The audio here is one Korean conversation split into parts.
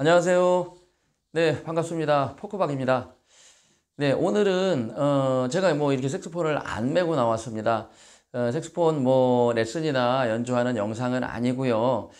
안녕하세요. 네, 반갑습니다. 포크박입니다. 네, 오늘은 어, 제가 뭐 이렇게 색소폰을 안 메고 나왔습니다. 어, 색소폰 뭐 레슨이나 연주하는 영상은 아니고요.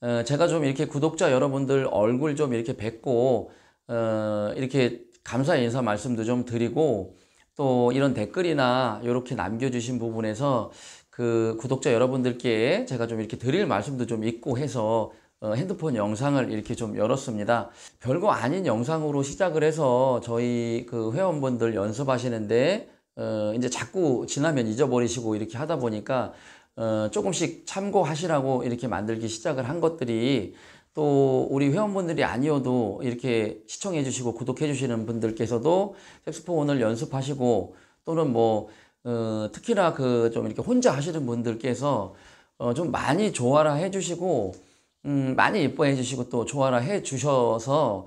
어, 제가 좀 이렇게 구독자 여러분들 얼굴 좀 이렇게 뵙고 어, 이렇게 감사 인사 말씀도 좀 드리고 또 이런 댓글이나 이렇게 남겨주신 부분에서 그 구독자 여러분들께 제가 좀 이렇게 드릴 말씀도 좀 있고 해서 어, 핸드폰 영상을 이렇게 좀 열었습니다. 별거 아닌 영상으로 시작을 해서 저희 그 회원분들 연습하시는데 어, 이제 자꾸 지나면 잊어버리시고 이렇게 하다 보니까 어, 조금씩 참고하시라고 이렇게 만들기 시작을 한 것들이 또 우리 회원분들이 아니어도 이렇게 시청해 주시고 구독해 주시는 분들께서도 섹스포 오늘 연습하시고 또는 뭐 어, 특히나 그 좀 이렇게 혼자 하시는 분들께서 어, 좀 많이 좋아라 해주시고 음, 많이 예뻐해 주시고 또 좋아라 해 주셔서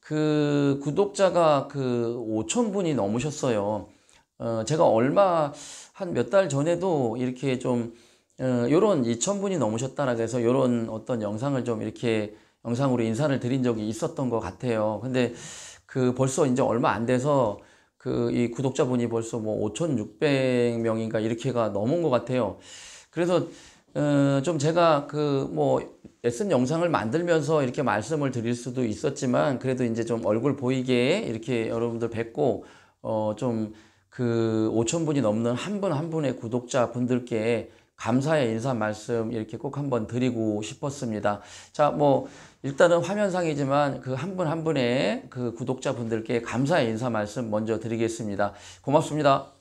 그 구독자가 그5 0 0 0 분이 넘으셨어요. 어, 제가 얼마 한 몇 달 전에도 이렇게 좀 이런 어, 2 0 분이 넘으셨다라고 해서 이런 어떤 영상을 좀 이렇게 영상으로 인사를 드린 적이 있었던 것 같아요. 근데 그 벌써 이제 얼마 안 돼서 그 이 구독자분이 벌써 뭐 5,600명인가 이렇게가 넘은 것 같아요. 그래서 어, 좀 제가 그뭐 레슨 영상을 만들면서 이렇게 말씀을 드릴 수도 있었지만 그래도 이제 좀 얼굴 보이게 이렇게 여러분들 뵙고 어, 좀 그 5천 분이 넘는 한 분한 한 분의 구독자 분들께 감사의 인사 말씀 이렇게 꼭 한번 드리고 싶었습니다. 자, 뭐 일단은 화면상이지만 그 한 분한 한 분의 그 구독자 분들께 감사의 인사 말씀 먼저 드리겠습니다. 고맙습니다.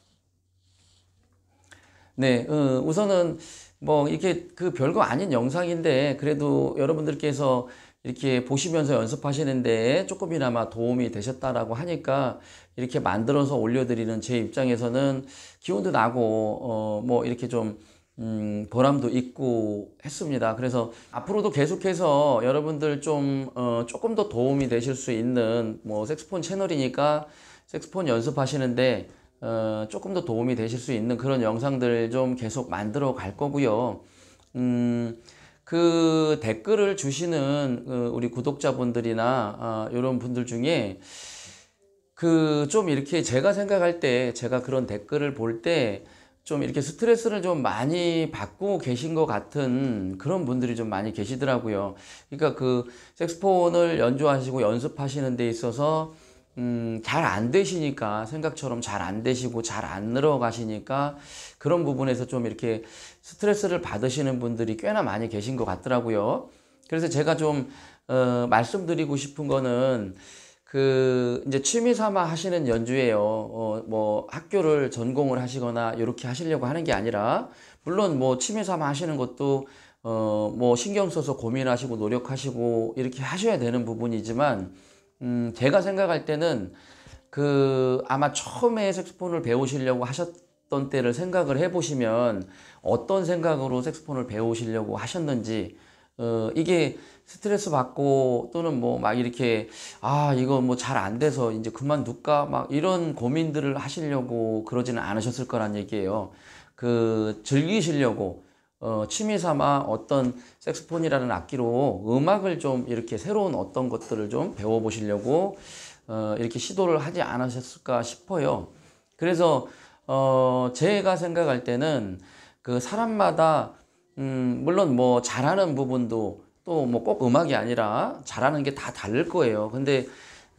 네, 어, 우선은 뭐 이렇게 그 별거 아닌 영상인데 그래도 여러분들께서 이렇게 보시면서 연습하시는데 조금이나마 도움이 되셨다라고 하니까 이렇게 만들어서 올려드리는 제 입장에서는 기운도 나고 어 뭐 이렇게 좀 음, 보람도 있고 했습니다. 그래서 앞으로도 계속해서 여러분들 좀 어, 조금 더 도움이 되실 수 있는 뭐 섹스폰 채널이니까 섹스폰 연습하시는데 어, 조금 더 도움이 되실 수 있는 그런 영상들 좀 계속 만들어 갈 거고요. 음, 그 댓글을 주시는 어, 우리 구독자분들이나 어, 이런 분들 중에 그 좀 이렇게 제가 생각할 때 제가 그런 댓글을 볼 때 좀 이렇게 스트레스를 좀 많이 받고 계신 것 같은 그런 분들이 좀 많이 계시더라고요. 그러니까 그섹스폰을 연주하시고 연습하시는 데 있어서 음, 잘 안 되시니까 생각처럼 잘 안 되시고 잘 안 늘어가시니까 그런 부분에서 좀 이렇게 스트레스를 받으시는 분들이 꽤나 많이 계신 것 같더라고요. 그래서 제가 좀 어, 말씀드리고 싶은 거는 그 이제 취미 삼아 하시는 연주예요. 어, 뭐 학교를 전공을 하시거나 이렇게 하시려고 하는 게 아니라 물론 뭐 취미 삼아 하시는 것도 어, 뭐 신경 써서 고민하시고 노력하시고 이렇게 하셔야 되는 부분이지만 음, 제가 생각할 때는 그 아마 처음에 색소폰을 배우시려고 하셨던 때를 생각을 해보시면 어떤 생각으로 색소폰을 배우시려고 하셨는지 어, 이게 스트레스 받고 또는 뭐 막 이렇게 아 이거 뭐 잘 안 돼서 이제 그만둘까 막 이런 고민들을 하시려고 그러지는 않으셨을 거란 얘기예요. 그 즐기시려고 어, 취미 삼아 어떤 섹스폰이라는 악기로 음악을 좀 이렇게 새로운 어떤 것들을 좀 배워보시려고 어, 이렇게 시도를 하지 않으셨을까 싶어요. 그래서 어, 제가 생각할 때는 그 사람마다 음, 물론 뭐 잘하는 부분도 또 뭐 꼭 음악이 아니라 잘하는 게 다 다를 거예요. 근데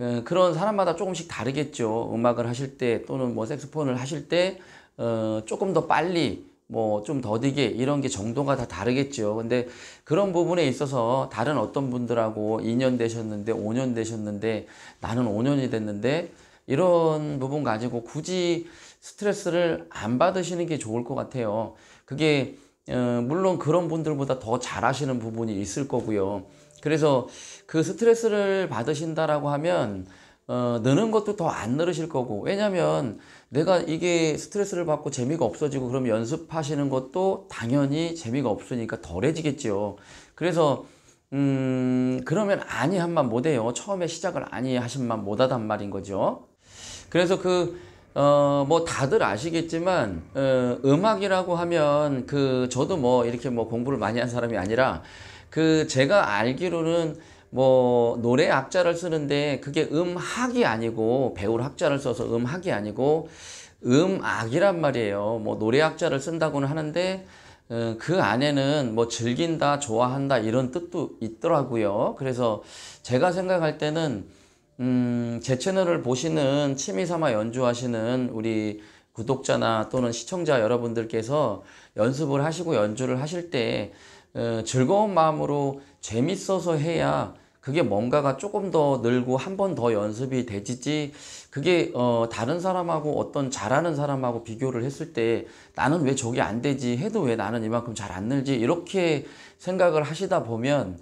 어, 그런 사람마다 조금씩 다르겠죠. 음악을 하실 때 또는 뭐섹스폰을 하실 때 어, 조금 더 빨리 뭐좀 더디게 이런 게 정도가 다 다르겠죠. 근데 그런 부분에 있어서 다른 어떤 분들하고 2년 되셨는데 5년 되셨는데 나는 5년이 됐는데 이런 부분 가지고 굳이 스트레스를 안 받으시는 게 좋을 것 같아요. 그게 어, 물론 그런 분들보다 더 잘하시는 부분이 있을 거고요. 그래서 그 스트레스를 받으신다라고 하면 어, 느는 것도 더 안 늘으실 거고 왜냐면 내가 이게 스트레스를 받고 재미가 없어지고 그럼 연습하시는 것도 당연히 재미가 없으니까 덜해지겠죠 그래서 음 그러면 아니 한만 못해요 처음에 시작을 아니 하신만 못하단 말인 거죠 그래서 그 어, 뭐, 다들 아시겠지만, 어, 음악이라고 하면, 그, 저도 뭐, 이렇게 뭐, 공부를 많이 한 사람이 아니라, 그, 제가 알기로는, 뭐 노래 악자를 쓰는데 그게 음학이 아니고 배울 학자를 써서 음학이 아니고 음악이란 말이에요. 뭐 노래 악자를 쓴다고는 하는데 어, 그 안에는 뭐 즐긴다, 좋아한다 이런 뜻도 있더라고요. 그래서 제가 생각할 때는 음, 제 채널을 보시는 취미 삼아 연주하시는 우리 구독자나 또는 시청자 여러분들께서 연습을 하시고 연주를 하실 때 즐거운 마음으로 재밌어서 해야 그게 뭔가가 조금 더 늘고 한 번 더 연습이 되지지 그게 어 다른 사람하고 어떤 잘하는 사람하고 비교를 했을 때 나는 왜 저게 안 되지 해도 왜 나는 이만큼 잘 안 늘지 이렇게 생각을 하시다 보면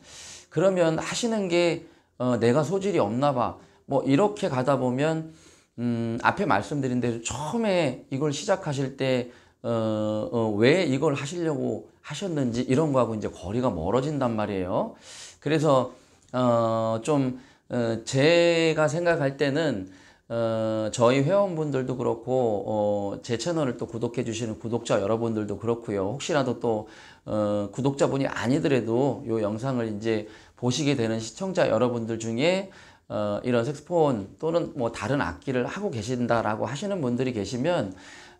그러면 하시는 게어 내가 소질이 없나 봐뭐 이렇게 가다 보면 음 앞에 말씀드린 대로 처음에 이걸 시작하실 때어왜 어, 어 이걸 하시려고 하셨는지 이런 거하고 이제 거리가 멀어진단 말이에요. 그래서 어좀 어, 제가 생각할 때는 어, 저희 회원분들도 그렇고 어, 제 채널을 또 구독해 주시는 구독자 여러분들도 그렇고요. 혹시라도 또 어, 구독자분이 아니더라도 이 영상을 이제 보시게 되는 시청자 여러분들 중에 어, 이런 색스폰 또는 뭐 다른 악기를 하고 계신다라고 하시는 분들이 계시면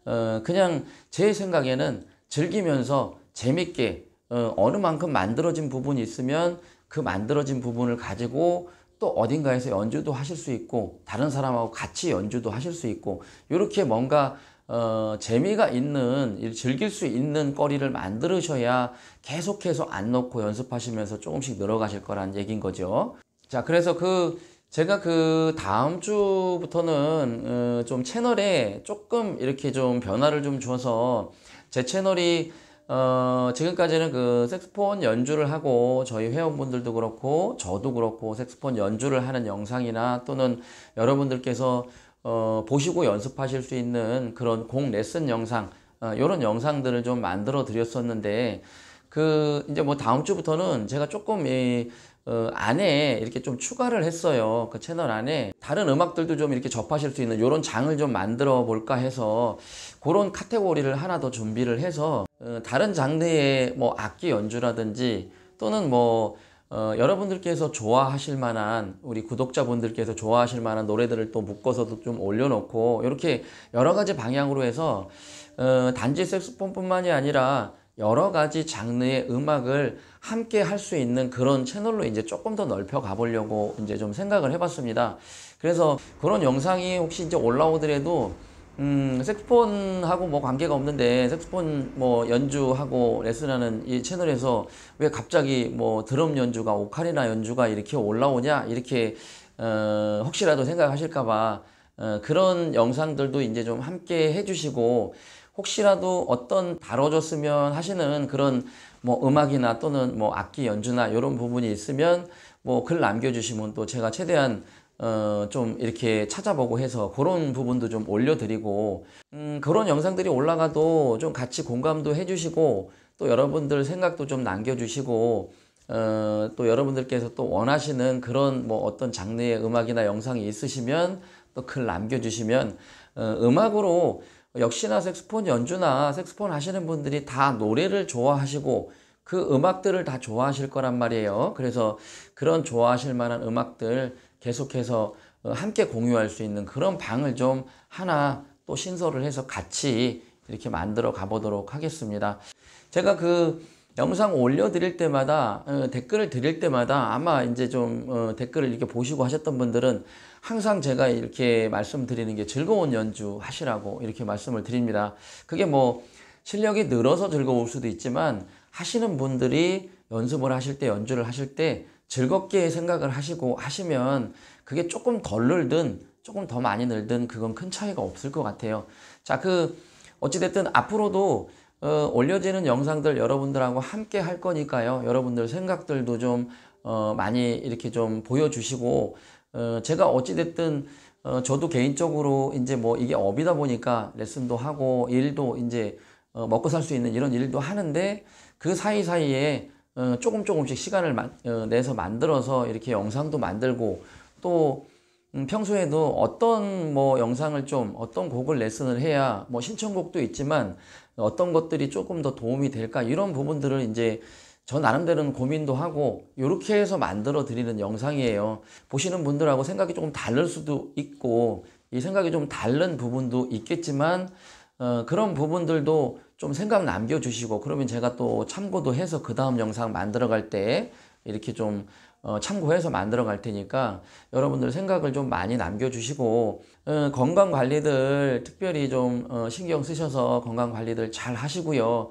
어, 그냥 제 생각에는 즐기면서 재밌게 어, 느 만큼 만들어진 부분이 있으면 그 만들어진 부분을 가지고 또 어딘가에서 연주도 하실 수 있고 다른 사람하고 같이 연주도 하실 수 있고 이렇게 뭔가 어, 재미가 있는 즐길 수 있는 거리를 만드셔야 계속해서 안 넣고 연습하시면서 조금씩 늘어가실 거란 얘기인 거죠 자 그래서 그 제가 그 다음 주부터는 어, 좀 채널에 조금 이렇게 좀 변화를 좀줘서제 채널이 어, 지금까지는 그 색스폰 연주를 하고 저희 회원분들도 그렇고 저도 그렇고 색스폰 연주를 하는 영상이나 또는 여러분들께서 어, 보시고 연습하실 수 있는 그런 공 레슨 영상 어, 이런 영상들을 좀 만들어 드렸었는데 그 이제 뭐 다음 주부터는 제가 조금 이 어, 안에 이렇게 좀 추가를 했어요. 그 채널 안에 다른 음악들도 좀 이렇게 접하실 수 있는 이런 장을 좀 만들어 볼까 해서 그런 카테고리를 하나 더 준비를 해서 어, 다른 장르의 뭐 악기 연주라든지 또는 뭐 어, 여러분들께서 좋아하실 만한 우리 구독자분들께서 좋아하실 만한 노래들을 또 묶어서도 좀 올려놓고 이렇게 여러 가지 방향으로 해서 어, 단지 섹스폰뿐만이 아니라 여러 가지 장르의 음악을 함께 할 수 있는 그런 채널로 이제 조금 더 넓혀 가보려고 이제 좀 생각을 해봤습니다. 그래서 그런 영상이 혹시 이제 올라오더라도 음, 색스폰하고 뭐 관계가 없는데 색스폰 뭐 연주하고 레슨하는 이 채널에서 왜 갑자기 뭐 드럼 연주가 오카리나 연주가 이렇게 올라오냐 이렇게 어, 혹시라도 생각하실까봐 어, 그런 영상들도 이제 좀 함께 해주시고 혹시라도 어떤 다뤄줬으면 하시는 그런 뭐 음악이나 또는 뭐 악기 연주나 이런 부분이 있으면 뭐글 남겨주시면 또 제가 최대한 어, 좀 이렇게 찾아보고 해서 그런 부분도 좀 올려드리고 음, 그런 영상들이 올라가도 좀 같이 공감도 해주시고 또 여러분들 생각도 좀 남겨주시고 어, 또 여러분들께서 또 원하시는 그런 뭐 어떤 장르의 음악이나 영상이 있으시면 또 글 남겨주시면 어, 음악으로 역시나 색스폰 연주나 색스폰 하시는 분들이 다 노래를 좋아하시고 그 음악들을 다 좋아하실 거란 말이에요. 그래서 그런 좋아하실 만한 음악들 계속해서 어, 함께 공유할 수 있는 그런 방을 좀 하나 또 신설을 해서 같이 이렇게 만들어 가보도록 하겠습니다. 제가 그 영상 올려드릴 때마다 어, 댓글을 드릴 때마다 아마 이제 좀 어, 댓글을 이렇게 보시고 하셨던 분들은 항상 제가 이렇게 말씀드리는 게 즐거운 연주 하시라고 이렇게 말씀을 드립니다. 그게 뭐 실력이 늘어서 즐거울 수도 있지만 하시는 분들이 연습을 하실 때 연주를 하실 때 즐겁게 생각을 하시고 하시면 그게 조금 덜 늘든 조금 더 많이 늘든 그건 큰 차이가 없을 것 같아요. 자, 그 어찌됐든 앞으로도 어, 올려지는 영상들 여러분들하고 함께 할 거니까요. 여러분들 생각들도 좀 어, 많이 이렇게 좀 보여주시고 어, 제가 어찌됐든 어, 저도 개인적으로 이제 뭐 이게 업이다 보니까 레슨도 하고 일도 이제 어, 먹고 살 수 있는 이런 일도 하는데 그 사이사이에 어, 조금 조금씩 시간을 마, 어, 내서 만들어서 이렇게 영상도 만들고 또 음, 평소에도 어떤 뭐 영상을 좀 어떤 곡을 레슨을 해야 뭐 신청곡도 있지만 어떤 것들이 조금 더 도움이 될까 이런 부분들을 이제 저 나름대로는 고민도 하고 이렇게 해서 만들어 드리는 영상이에요. 보시는 분들하고 생각이 조금 다를 수도 있고 이 생각이 좀 다른 부분도 있겠지만 어, 그런 부분들도 좀 생각 남겨주시고 그러면 제가 또 참고도 해서 그 다음 영상 만들어 갈 때 이렇게 좀 어, 참고해서 만들어 갈 테니까 여러분들 생각을 좀 많이 남겨주시고 어, 건강 관리들 특별히 좀 어, 신경 쓰셔서 건강 관리들 잘 하시고요.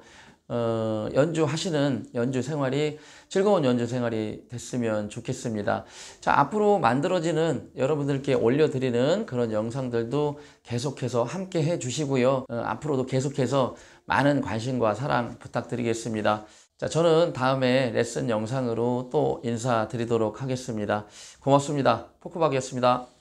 어, 연주하시는 연주 생활이 즐거운 연주 생활이 됐으면 좋겠습니다. 자, 앞으로 만들어지는 여러분들께 올려드리는 그런 영상들도 계속해서 함께 해주시고요. 어, 앞으로도 계속해서 많은 관심과 사랑 부탁드리겠습니다. 자, 저는 다음에 레슨 영상으로 또 인사드리도록 하겠습니다. 고맙습니다. 포크박이었습니다.